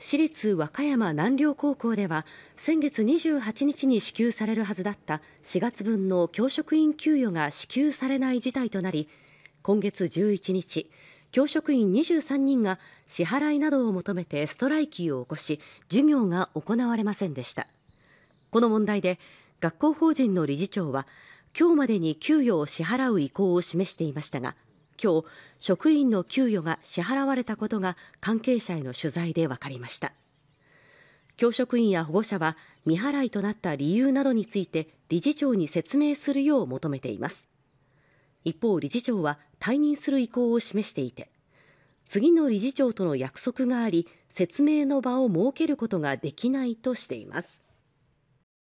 私立和歌山南陵高校では先月28日に支給されるはずだった4月分の教職員給与が支給されない事態となり今月11日教職員23人が支払いなどを求めてストライキを起こし授業が行われませんでしたこの問題で学校法人の理事長は今日までに給与を支払う意向を示していましたが今日職員の給与が支払われたことが関係者への取材で分かりました教職員や保護者は未払いとなった理由などについて理事長に説明するよう求めています一方理事長は退任する意向を示していて次の理事長との約束があり説明の場を設けることができないとしています